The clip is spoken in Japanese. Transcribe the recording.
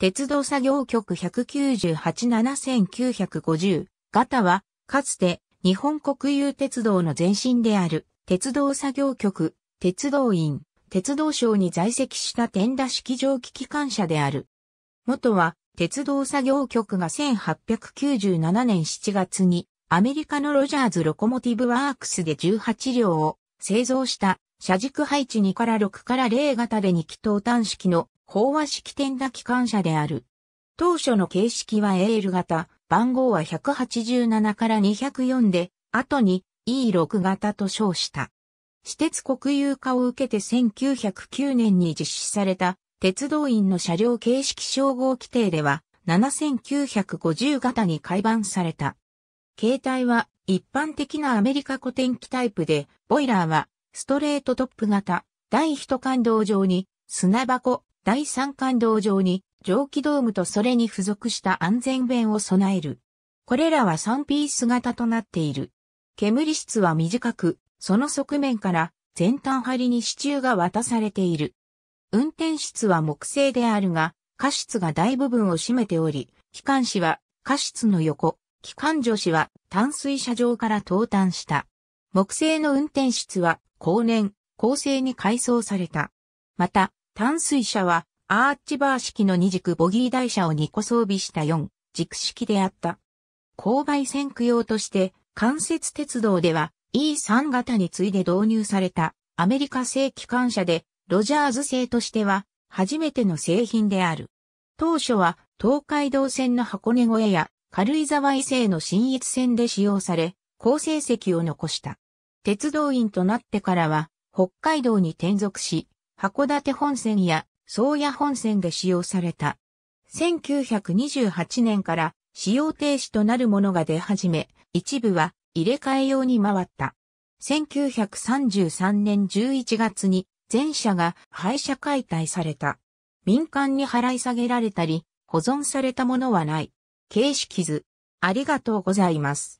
鉄道作業局1987950型は、かつて日本国有鉄道の前身である鉄道作業局、鉄道院、鉄道省に在籍した天田式蒸気機関車である。元は鉄道作業局が1897年7月にアメリカのロジャーズロコモティブワークスで18両を製造した車軸配置2から6から0型で2気筒端式の飽和式点打機関車である。当初の形式はエール型、番号は187から204で、後に E6 型と称した。私鉄国有化を受けて1909年に実施された鉄道員の車両形式称号規定では7950型に改版された。携帯は一般的なアメリカ古典機タイプで、ボイラーはストレートトップ型、第一感動上に砂箱、第三環道上に蒸気ドームとそれに付属した安全弁を備える。これらは3ピース型となっている。煙室は短く、その側面から前端張りに支柱が渡されている。運転室は木製であるが、過室が大部分を占めており、機関士は過室の横、機関助士は淡水車上から投炭した。木製の運転室は後年、後世に改装された。また、淡水車はアーチバー式の二軸ボギー台車を2個装備した4軸式であった。勾配線区用として関節鉄道では E3 型に次いで導入されたアメリカ製機関車でロジャーズ製としては初めての製品である。当初は東海道線の箱根小屋や軽井沢伊勢への新越線で使用され、好成績を残した。鉄道員となってからは北海道に転属し、函館本線や宗谷本線で使用された。1928年から使用停止となるものが出始め、一部は入れ替え用に回った。1933年11月に全車が廃車解体された。民間に払い下げられたり、保存されたものはない。形式図。ありがとうございます。